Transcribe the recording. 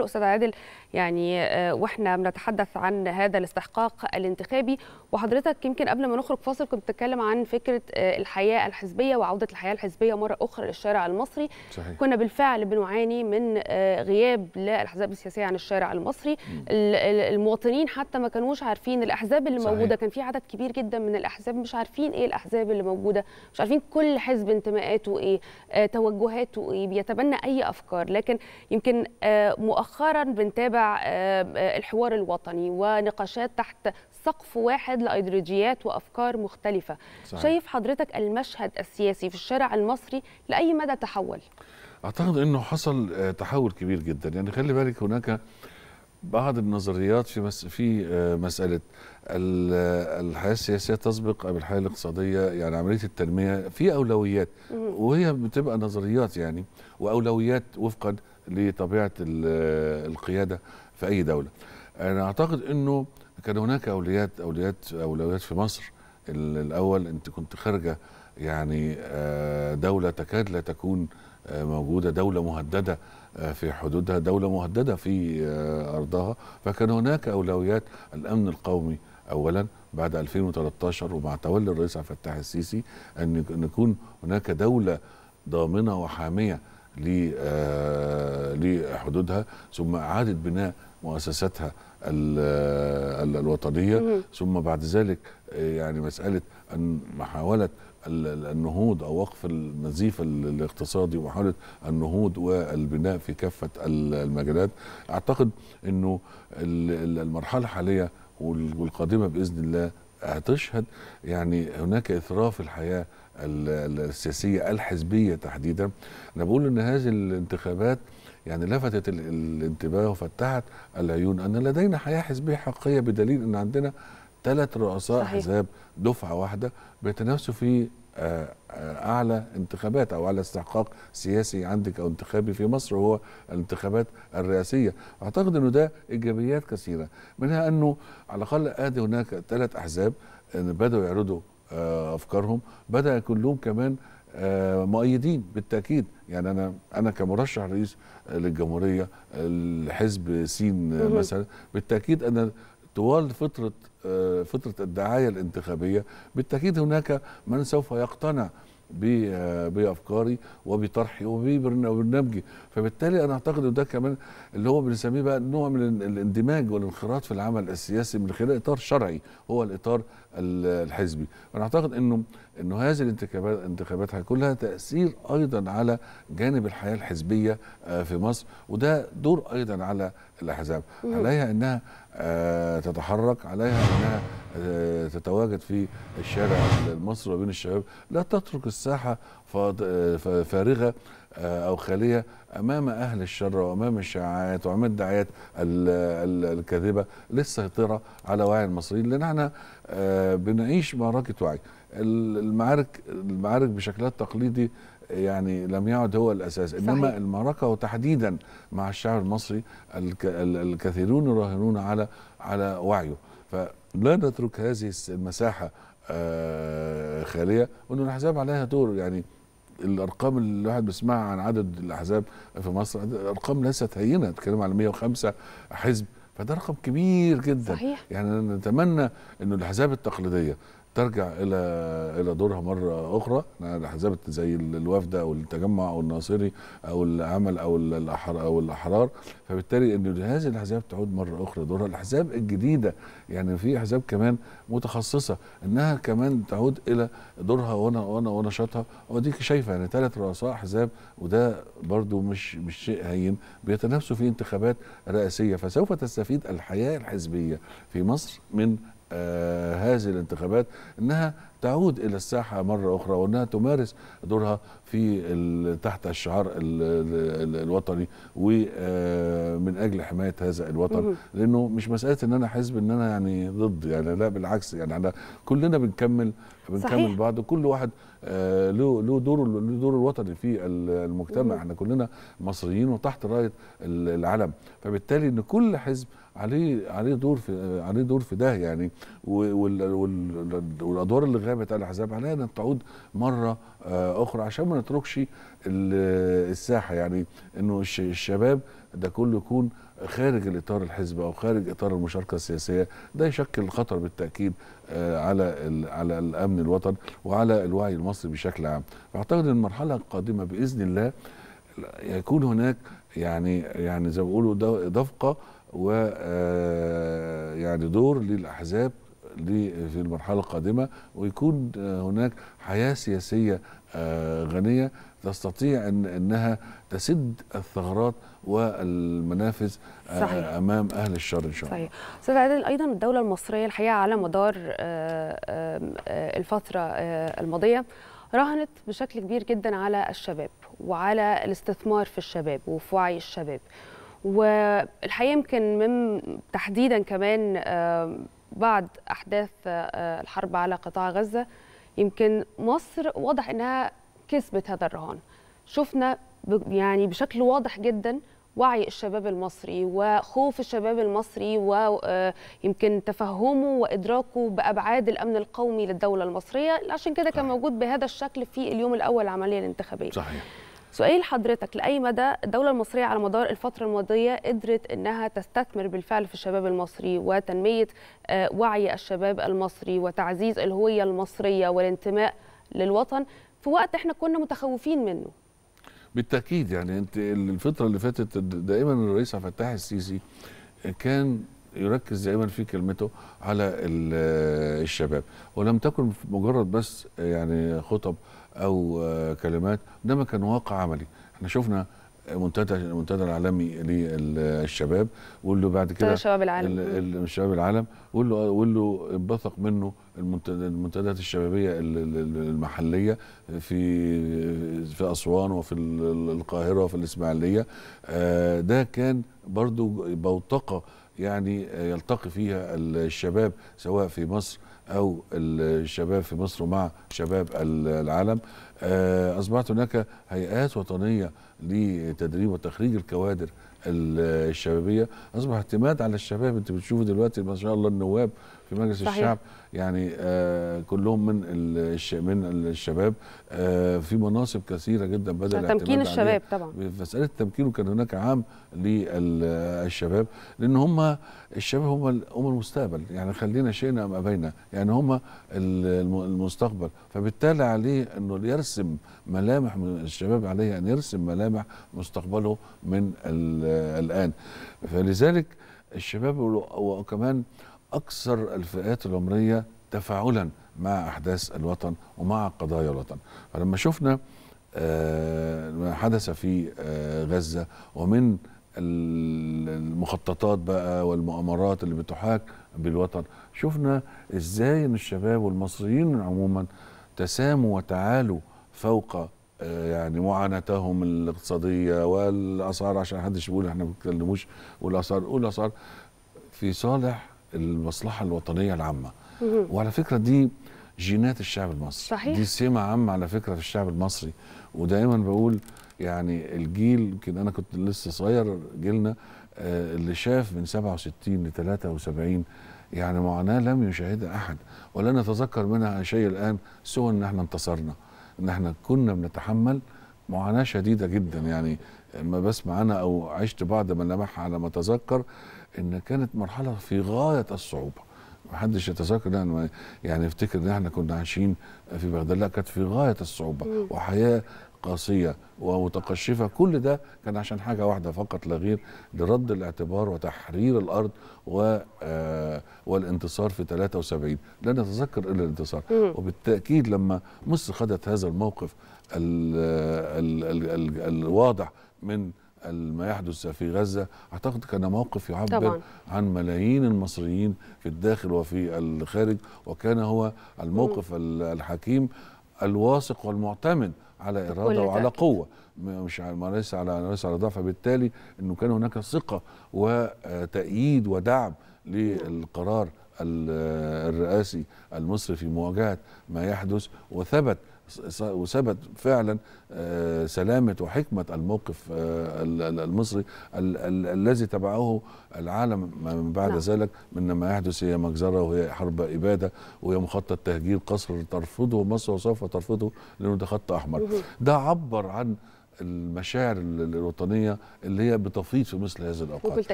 استاذ عادل يعني آه، واحنا بنتحدث عن هذا الاستحقاق الانتخابي وحضرتك يمكن قبل ما نخرج فاصل كنت بتتكلم عن فكره آه، الحياه الحزبيه وعوده الحياه الحزبيه مره اخرى للشارع المصري صحيح. كنا بالفعل بنعاني من آه، غياب للاحزاب السياسيه عن الشارع المصري م. المواطنين حتى ما كانوش عارفين الاحزاب اللي صحيح. موجوده كان في عدد كبير جدا من الاحزاب مش عارفين ايه الاحزاب اللي موجوده مش عارفين كل حزب انتماءاته ايه توجهاته ايه بيتبنى اي افكار لكن يمكن مؤخرا مؤخرا بنتابع آه، الحوار الوطني ونقاشات تحت سقف واحد لايديولوجيات وافكار مختلفه صحيح. شايف حضرتك المشهد السياسي في الشارع المصري لاي مدى تحول اعتقد انه حصل آه، تحول كبير جدا يعني خلي بالك هناك بعض النظريات في مس في آه، مساله آه، الحياه السياسيه تسبق ام الحياه الاقتصاديه يعني عمليه التنميه في اولويات وهي بتبقى نظريات يعني واولويات وفقا لطبيعه آه، القياده في اي دوله انا اعتقد انه كان هناك اولويات اولويات اولويات في مصر الاول انت كنت خارجه يعني دوله تكاد لا تكون موجوده دوله مهدده في حدودها دولة مهددة في آه، أرضها فكان هناك أولويات الأمن القومي أولا بعد 2013 ومع تولي الرئيس عبد الفتاح السيسي أن نكون هناك دولة ضامنة وحامية آه، لحدودها ثم إعادة بناء مؤسساتها الوطنيه ثم بعد ذلك يعني مساله ان محاوله النهوض او وقف النزيف الاقتصادي ومحاوله النهوض والبناء في كافه المجالات اعتقد انه المرحله الحاليه والقادمه باذن الله هتشهد يعني هناك اثراء في الحياه السياسيه الحزبيه تحديدا انا بقول ان هذه الانتخابات يعني لفتت الانتباه وفتحت العيون ان لدينا حياه حزبيه حقيقيه بدليل ان عندنا ثلاث رؤساء احزاب حزاب دفعه واحده بيتنافسوا في آه، آه، اعلى انتخابات او اعلى استحقاق سياسي عندك او انتخابي في مصر وهو الانتخابات الرئاسيه اعتقد انه ده ايجابيات كثيره منها انه على الاقل ادي هناك ثلاث احزاب بداوا يعرضوا آه، افكارهم بدا يكون لهم كمان آه، مؤيدين بالتاكيد يعني انا انا كمرشح رئيس للجمهوريه الحزب سين مثلا بالتاكيد انا طوال فتره آه، فتره الدعايه الانتخابيه بالتاكيد هناك من سوف يقتنع آه، بافكاري وبطرحي وببرنامجي فبالتالي انا اعتقد ان ده كمان اللي هو بنسميه بقى نوع من الاندماج والانخراط في العمل السياسي من خلال اطار شرعي هو الاطار الحزبي انا اعتقد انه انه هذه الانتخابات انتخابات هيكون تاثير ايضا على جانب الحياه الحزبيه آه، في مصر وده دور ايضا على الاحزاب عليها انها آه، تتحرك عليها انها آه، تتواجد في الشارع المصري وبين الشباب لا تترك الساحه فارغه او خاليه امام اهل الشر وامام الشائعات وامام الدعايات الكاذبه للسيطره على وعي المصريين لان احنا بنعيش معركه وعي المعارك المعارك بشكلها التقليدي يعني لم يعد هو الاساس صحيح. انما المعركه وتحديدا مع الشعب المصري الكثيرون يراهنون على على وعيه فلا نترك هذه المساحه آه، خاليه وان الاحزاب عليها دور يعني الارقام اللي الواحد بيسمعها عن عدد الاحزاب في مصر ارقام ليست هينه تتكلم على 105 حزب فده رقم كبير جدا صحيح. يعني نتمنى انه الاحزاب التقليديه ترجع الى الى دورها مره اخرى الاحزاب زي الوفد او التجمع او الناصري او العمل او الاحرار او الاحرار فبالتالي ان هذه الاحزاب تعود مره اخرى دورها الاحزاب الجديده يعني في احزاب كمان متخصصه انها كمان تعود الى دورها وانا وانا ونشاطها واديك شايفه يعني ثلاث رؤساء احزاب وده برضو مش مش شيء هين بيتنافسوا في انتخابات رئاسيه فسوف تستفيد الحياه الحزبيه في مصر من آه، هذه الانتخابات انها تعود الى الساحه مره اخرى وانها تمارس دورها في تحت الشعار الوطني ومن آه، اجل حمايه هذا الوطن لانه مش مساله ان انا حزب ان انا يعني ضد يعني لا بالعكس يعني احنا كلنا بنكمل بنكمل بعض كل واحد آه، له له دوره له دوره الوطني في المجتمع احنا كلنا مصريين وتحت رايه العلم فبالتالي ان كل حزب عليه عليه دور في آه، عليه دور في ده يعني والادوار اللي غابت على الاحزاب عليها ان تعود مره آه، اخرى عشان ما نتركش الساحه يعني انه الشباب ده كله يكون خارج الإطار الحزب أو خارج إطار المشاركة السياسية ده يشكل خطر بالتأكيد آه، على على الأمن الوطني وعلى الوعي المصري بشكل عام فأعتقد المرحلة القادمة بإذن الله يكون هناك يعني يعني زي ما بيقولوا دفقة و آه، يعني دور للأحزاب في المرحله القادمه ويكون هناك حياه سياسيه آه، غنيه تستطيع ان انها تسد الثغرات والمنافذ آه، صحيح. امام اهل الشر ان شاء الله. صحيح. استاذ عادل ايضا الدوله المصريه الحقيقه على مدار آه، الفتره الماضيه راهنت بشكل كبير جدا على الشباب وعلى الاستثمار في الشباب وفي وعي الشباب. والحقيقه يمكن من تحديدا كمان بعد احداث آه، آه، الحرب على قطاع غزه يمكن مصر واضح انها كسبت هذا الرهان شفنا يعني بشكل واضح جدا وعي الشباب المصري وخوف الشباب المصري ويمكن آه، تفهمه وادراكه بابعاد الامن القومي للدوله المصريه عشان كده كان موجود بهذا الشكل في اليوم الاول العمليه الانتخابيه صحيح سؤال حضرتك لاي مدى الدوله المصريه على مدار الفتره الماضيه قدرت انها تستثمر بالفعل في الشباب المصري وتنميه آه، وعي الشباب المصري وتعزيز الهويه المصريه والانتماء للوطن في وقت احنا كنا متخوفين منه بالتاكيد يعني انت الفتره اللي فاتت دائما الرئيس عبد الفتاح السيسي كان يركز دائما في كلمته على الشباب ولم تكن مجرد بس يعني خطب او آه، كلمات انما كان واقع عملي احنا شفنا منتدى المنتدى العالمي للشباب واللي له بعد كده شباب العالم شباب العالم واللي له له انبثق منه المنتديات الشبابيه المحليه في في اسوان وفي القاهره وفي الاسماعيليه آه، ده كان برضو بوتقه يعني يلتقي فيها الشباب سواء في مصر او الشباب في مصر مع شباب العالم آه، اصبحت هناك هيئات وطنيه لتدريب وتخريج الكوادر الشبابيه اصبح اعتماد على الشباب انت بتشوفوا دلوقتي ما شاء الله النواب في مجلس صحيح. الشعب يعني آه، كلهم من من الشباب آه، في مناصب كثيره جدا بدل تمكين الشباب طبعا مساله التمكين وكان هناك عام للشباب لان هم الشباب هم هم المستقبل يعني خلينا شئنا ام ابينا يعني هم المستقبل فبالتالي عليه انه يرسم يرسم ملامح الشباب عليه ان يرسم ملامح مستقبله من الان فلذلك الشباب وكمان اكثر الفئات العمريه تفاعلا مع احداث الوطن ومع قضايا الوطن فلما شفنا آه، ما حدث في آه، غزه ومن المخططات بقى والمؤامرات اللي بتحاك بالوطن شفنا ازاي ان الشباب والمصريين عموما تساموا وتعالوا فوق آه، يعني معاناتهم الاقتصاديه والاثار عشان حدش يقول احنا ما بنتكلموش والاثار قول اثار في صالح المصلحه الوطنيه العامه وعلى فكره دي جينات الشعب المصري صحيح. دي سمه عامه على فكره في الشعب المصري ودايما بقول يعني الجيل يمكن انا كنت لسه صغير جيلنا آه اللي شاف من 67 ل 73 يعني معاناه لم يشاهدها احد ولا نتذكر منها شيء الان سوى ان احنا انتصرنا ان احنا كنا بنتحمل معاناه شديده جدا يعني ما بسمع انا او عشت بعض ملامحها على ما اتذكر ان كانت مرحله في غايه الصعوبه محدش يتذكر ده يعني يفتكر ان احنا كنا عايشين في بغداد لا كانت في غايه الصعوبه وحياه قاسيه ومتقشفه كل ده كان عشان حاجه واحده فقط لا غير لرد الاعتبار وتحرير الارض و آه، والانتصار في 73 لا نتذكر الا الانتصار وبالتاكيد لما مصر خدت هذا الموقف آه، الواضح من ما يحدث في غزة أعتقد كان موقف يعبر طبعا. عن ملايين المصريين في الداخل وفي الخارج وكان هو الموقف م. الحكيم الواثق والمعتمد على اراده وعلى تأكيد. قوه مش على ليس على ليس على ضعف فبالتالي انه كان هناك ثقه وتأييد ودعم للقرار الرئاسي المصري في مواجهه ما يحدث وثبت وثبت فعلا آه، سلامه وحكمه الموقف آه، المصري الذي تبعه العالم من بعد نعم. ذلك من ما يحدث هي مجزره وهي حرب اباده وهي مخطط تهجير قصر ترفضه مصر وسوف ترفضه لانه ده خط احمر ده عبر عن المشاعر الوطنيه اللي هي بتفيض في مثل هذه الاوقات